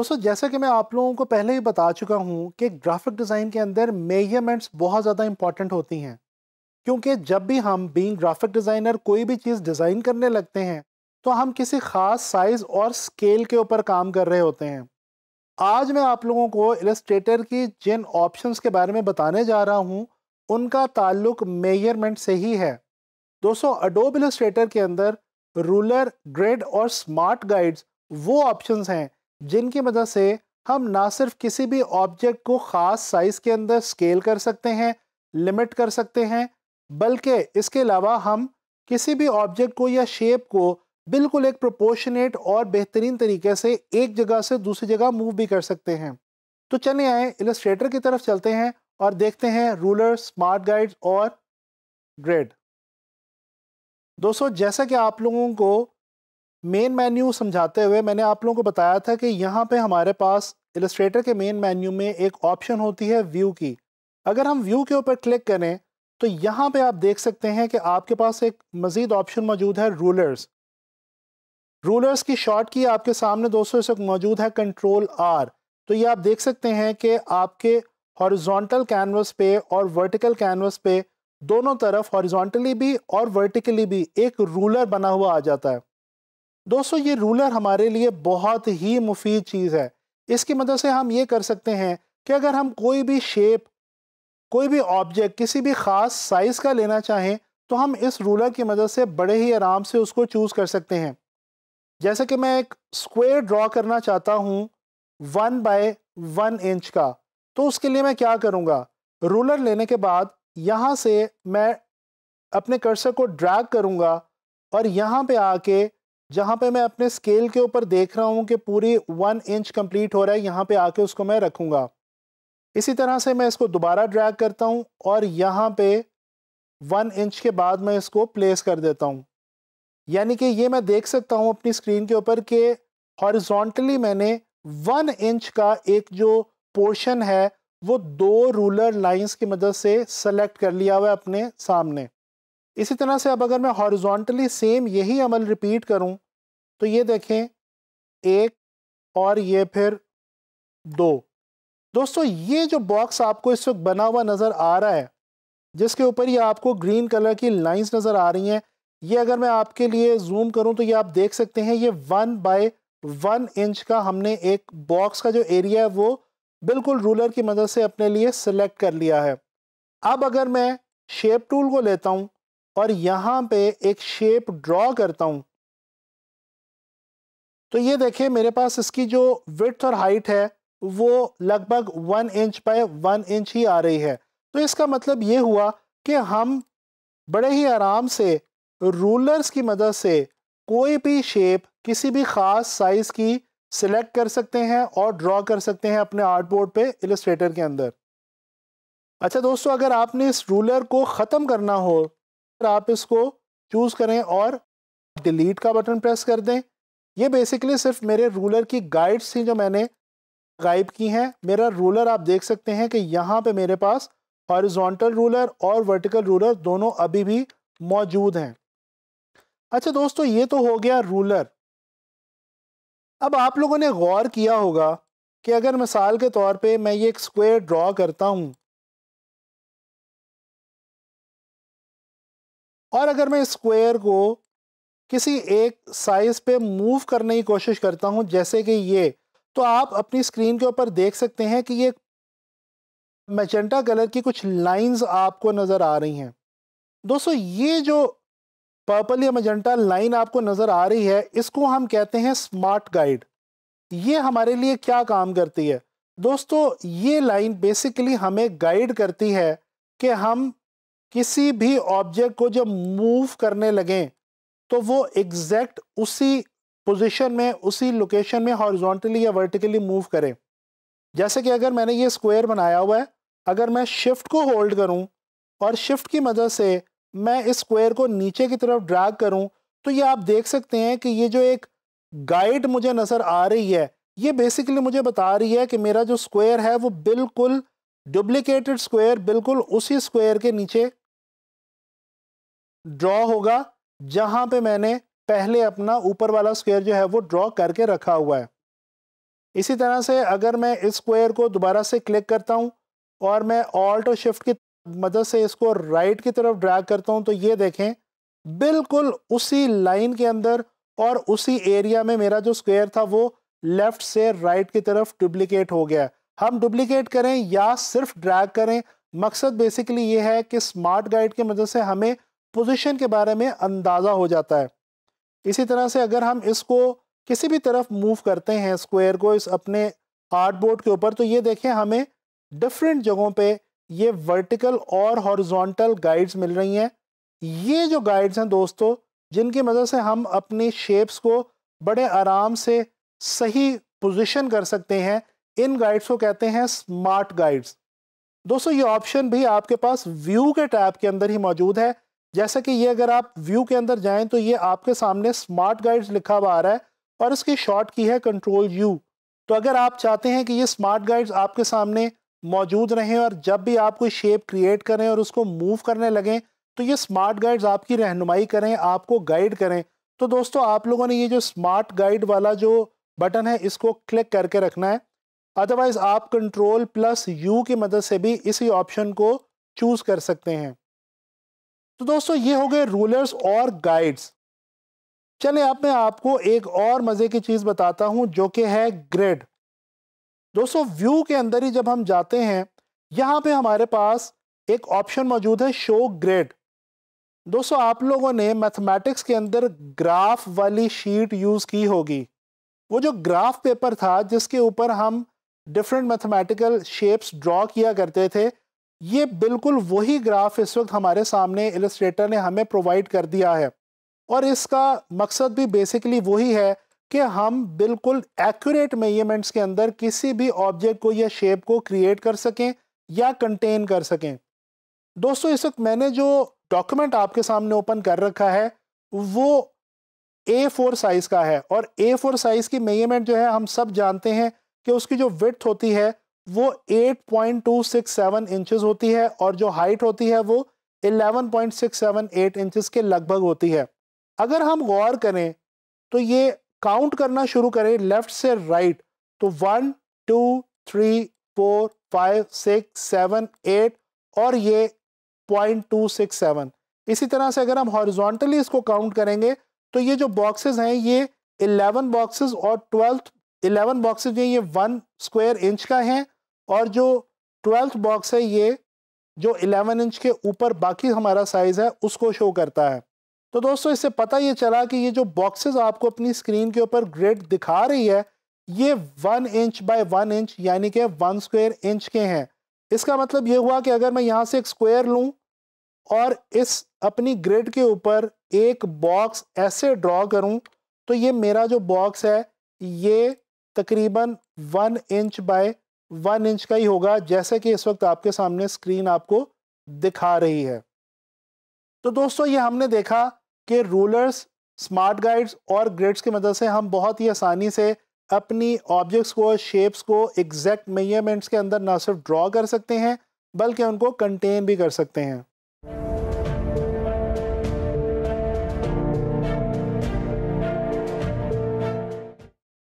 दोस्तों जैसा कि मैं आप लोगों को पहले ही बता चुका हूँ कि ग्राफिक डिज़ाइन के अंदर मेजरमेंट्स बहुत ज़्यादा इंपॉर्टेंट होती हैं क्योंकि जब भी हम बीइंग ग्राफिक डिज़ाइनर कोई भी चीज़ डिज़ाइन करने लगते हैं तो हम किसी ख़ास साइज़ और स्केल के ऊपर काम कर रहे होते हैं आज मैं आप लोगों को इलस्ट्रेटर की जिन ऑप्शन के बारे में बताने जा रहा हूँ उनका ताल्लुक मेजरमेंट से ही है दोस्तों अडोब इलस्ट्रेटर के अंदर रूलर ग्रेड और स्मार्ट गाइड्स वो ऑप्शंस हैं जिनकी मदद से हम ना सिर्फ किसी भी ऑब्जेक्ट को ख़ास साइज़ के अंदर स्केल कर सकते हैं लिमिट कर सकते हैं बल्कि इसके अलावा हम किसी भी ऑब्जेक्ट को या शेप को बिल्कुल एक प्रोपोर्शनेट और बेहतरीन तरीके से एक जगह से दूसरी जगह मूव भी कर सकते हैं तो चले आए इलस्ट्रेटर की तरफ चलते हैं और देखते हैं रूलर स्मार्ट गाइड और ग्रेड दोस्तों जैसा कि आप लोगों को मेन मेन्यू समझाते हुए मैंने आप लोगों को बताया था कि यहाँ पे हमारे पास इलस्ट्रेटर के मेन मेन्यू में एक ऑप्शन होती है व्यू की अगर हम व्यू के ऊपर क्लिक करें तो यहाँ पे आप देख सकते हैं कि आपके पास एक मज़ीद ऑप्शन मौजूद है रूलर्स रूलर्स की शॉर्ट की आपके सामने दोस्तों इस वक्त मौजूद है कंट्रोल आर तो ये आप देख सकते हैं कि आपके हॉरिजॉन्टल कैनवस पे और वर्टिकल कैनवस पे दोनों तरफ हॉरिजॉन्टली भी और वर्टिकली भी एक रूलर बना हुआ आ जाता है दोस्तों ये रूलर हमारे लिए बहुत ही मुफीद चीज़ है इसकी मदद से हम ये कर सकते हैं कि अगर हम कोई भी शेप कोई भी ऑब्जेक्ट किसी भी ख़ास साइज़ का लेना चाहें तो हम इस रूलर की मदद से बड़े ही आराम से उसको चूज़ कर सकते हैं जैसे कि मैं एक स्क्वेयर ड्रॉ करना चाहता हूँ वन बाय वन इंच का तो उसके लिए मैं क्या करूँगा रूलर लेने के बाद यहाँ से मैं अपने कर्सर को ड्रैग करूँगा और यहाँ पे आके जहाँ पे मैं अपने स्केल के ऊपर देख रहा हूँ कि पूरी वन इंच कंप्लीट हो रहा है यहाँ पे आके उसको मैं रखूँगा इसी तरह से मैं इसको दोबारा ड्रैग करता हूँ और यहाँ पे वन इंच के बाद मैं इसको प्लेस कर देता हूँ यानी कि ये मैं देख सकता हूँ अपनी स्क्रीन के ऊपर कि हॉरिजॉन्टली मैंने वन इंच का एक जो पोर्शन है वो दो रूलर लाइन्स की मदद से सेलेक्ट कर लिया हुआ है अपने सामने इसी तरह से अब अगर मैं हॉरिजॉन्टली सेम यही अमल रिपीट करूं तो ये देखें एक और ये फिर दो दोस्तों ये जो बॉक्स आपको इस वक्त बना हुआ नज़र आ रहा है जिसके ऊपर ये आपको ग्रीन कलर की लाइंस नज़र आ रही हैं ये अगर मैं आपके लिए जूम करूं तो ये आप देख सकते हैं ये वन बाय वन इंच का हमने एक बॉक्स का जो एरिया है वो बिल्कुल रूलर की मदद से अपने लिए सिलेक्ट कर लिया है अब अगर मैं शेप टूल को लेता हूँ और यहाँ पे एक शेप ड्रॉ करता हूँ तो ये देखिए मेरे पास इसकी जो विथ और हाइट है वो लगभग one inch by one inch ही आ रही है तो इसका मतलब ये हुआ कि हम बड़े ही आराम से रूलर्स की मदद से कोई भी शेप किसी भी ख़ास साइज़ की सिलेक्ट कर सकते हैं और ड्रॉ कर सकते हैं अपने आर्ट बोर्ड पे इलस्ट्रेटर के अंदर अच्छा दोस्तों अगर आपने इस रूलर को ख़त्म करना हो आप इसको चूज़ करें और डिलीट का बटन प्रेस कर दें ये बेसिकली सिर्फ मेरे रूलर की गाइड्स थी जो मैंने गाइब की हैं मेरा रूलर आप देख सकते हैं कि यहाँ पे मेरे पास हॉरिजॉन्टल रूलर और वर्टिकल रूलर दोनों अभी भी मौजूद हैं अच्छा दोस्तों ये तो हो गया रूलर अब आप लोगों ने गौर किया होगा कि अगर मिसाल के तौर पे मैं ये एक स्क्वायर ड्रॉ करता हूँ और अगर मैं स्क्वायर को किसी एक साइज़ पे मूव करने की कोशिश करता हूँ जैसे कि ये तो आप अपनी स्क्रीन के ऊपर देख सकते हैं कि ये मैजेंटा कलर की कुछ लाइंस आपको नज़र आ रही हैं दोस्तों ये जो पर्पल या मजेंटा लाइन आपको नज़र आ रही है इसको हम कहते हैं स्मार्ट गाइड ये हमारे लिए क्या काम करती है दोस्तों ये लाइन बेसिकली हमें गाइड करती है कि हम किसी भी ऑब्जेक्ट को जब मूव करने लगें तो वो एग्जैक्ट उसी पोजीशन में उसी लोकेशन में हॉरिजॉन्टली या वर्टिकली मूव करें जैसे कि अगर मैंने ये स्क्वायर बनाया हुआ है अगर मैं शिफ्ट को होल्ड करूं और शिफ्ट की मदद से मैं इस स्क्वायर को नीचे की तरफ ड्रैग करूं तो ये आप देख सकते हैं कि ये जो एक गाइड मुझे नज़र आ रही है ये बेसिकली मुझे बता रही है कि मेरा जो स्क्वायर है वो बिल्कुल डुप्लिकेटेड स्क्वायर बिल्कुल उसी स्क्वायर के नीचे ड्रॉ होगा जहाँ पे मैंने पहले अपना ऊपर वाला स्क्वायर जो है वो ड्रॉ करके रखा हुआ है इसी तरह से अगर मैं इस स्क्वायर को दोबारा से क्लिक करता हूँ और मैं ऑल्ट और शिफ्ट की मदद से इसको राइट की तरफ ड्रैग करता हूँ तो ये देखें बिल्कुल उसी लाइन के अंदर और उसी एरिया में मेरा जो स्क्वायर था वो लेफ़्ट से राइट की तरफ डुप्लीकेट हो गया हम डुप्लीकेट करें या सिर्फ ड्रैग करें मकसद बेसिकली ये है कि स्मार्ट गाइड की मदद से हमें पोजीशन के बारे में अंदाज़ा हो जाता है इसी तरह से अगर हम इसको किसी भी तरफ मूव करते हैं स्क्वायर को इस अपने आर्ट बोर्ड के ऊपर तो ये देखें हमें डिफरेंट जगहों पे ये वर्टिकल और हॉरिजॉन्टल गाइड्स मिल रही हैं ये जो गाइड्स हैं दोस्तों जिनकी मदद से हम अपनी शेप्स को बड़े आराम से सही पोजिशन कर सकते हैं इन गाइड्स को कहते हैं स्मार्ट गाइड्स दोस्तों ये ऑप्शन भी आपके पास व्यू के टैब के अंदर ही मौजूद है जैसा कि ये अगर आप व्यू के अंदर जाएं तो ये आपके सामने स्मार्ट गाइड्स लिखा हुआ आ रहा है और इसकी शॉर्ट की है कंट्रोल यू तो अगर आप चाहते हैं कि ये स्मार्ट गाइड्स आपके सामने मौजूद रहें और जब भी आप कोई शेप क्रिएट करें और उसको मूव करने लगें तो ये स्मार्ट गाइड्स आपकी रहनुमाई करें आपको गाइड करें तो दोस्तों आप लोगों ने ये जो स्मार्ट गाइड वाला जो बटन है इसको क्लिक करके रखना है अदरवाइज़ आप कंट्रोल प्लस यू की मदद से भी इसी ऑप्शन को चूज़ कर सकते हैं तो दोस्तों ये हो गए रूलर्स और गाइड्स चले अब मैं आपको एक और मज़े की चीज़ बताता हूँ जो कि है ग्रेड दोस्तों व्यू के अंदर ही जब हम जाते हैं यहाँ पे हमारे पास एक ऑप्शन मौजूद है शो ग्रेड दोस्तों आप लोगों ने मैथमेटिक्स के अंदर ग्राफ वाली शीट यूज़ की होगी वो जो ग्राफ पेपर था जिसके ऊपर हम डिफरेंट मैथमेटिकल शेप्स ड्रॉ किया करते थे ये बिल्कुल वही ग्राफ इस वक्त हमारे सामने इलस्ट्रेटर ने हमें प्रोवाइड कर दिया है और इसका मकसद भी बेसिकली वही है कि हम बिल्कुल एक्यूरेट मेजरमेंट्स के अंदर किसी भी ऑब्जेक्ट को या शेप को क्रिएट कर सकें या कंटेन कर सकें दोस्तों इस वक्त मैंने जो डॉक्यूमेंट आपके सामने ओपन कर रखा है वो ए फोर साइज़ का है और ए फोर साइज़ की मेजरमेंट जो है हम सब जानते हैं कि उसकी जो विथ होती है वो 8.267 इंचेस होती है और जो हाइट होती है वो 11.678 इंचेस के लगभग होती है अगर हम गौर करें तो ये काउंट करना शुरू करें लेफ्ट से राइट तो one two three four five six seven eight और ये पॉइंट टू सिक्स सेवन इसी तरह से अगर हम हॉरिजॉन्टली इसको काउंट करेंगे तो ये जो बॉक्सेस हैं ये इलेवन बॉक्सेस और ट्वेल्थ इलेवन बॉक्सेस जो ये वन स्क्वायर इंच का हैं और जो ट्वेल्थ बॉक्स है ये जो 11 इंच के ऊपर बाकी हमारा साइज़ है उसको शो करता है तो दोस्तों इससे पता ये चला कि ये जो बॉक्सेस आपको अपनी स्क्रीन के ऊपर ग्रेड दिखा रही है ये one inch by one inch यानी कि वन स्क्वेयर इंच के हैं इसका मतलब ये हुआ कि अगर मैं यहाँ से एक स्क्वायर लूँ और इस अपनी ग्रेड के ऊपर एक बॉक्स ऐसे ड्रॉ करूँ तो ये मेरा जो बॉक्स है ये तकरीबन one inch by one inch का ही होगा जैसे कि इस वक्त आपके सामने स्क्रीन आपको दिखा रही है तो दोस्तों ये हमने देखा कि रूलर्स स्मार्ट गाइड्स और ग्रेड्स की मदद से हम बहुत ही आसानी से अपनी ऑब्जेक्ट्स को शेप्स को एग्जैक्ट मेजरमेंट्स के अंदर ना सिर्फ ड्रॉ कर सकते हैं बल्कि उनको कंटेन भी कर सकते हैं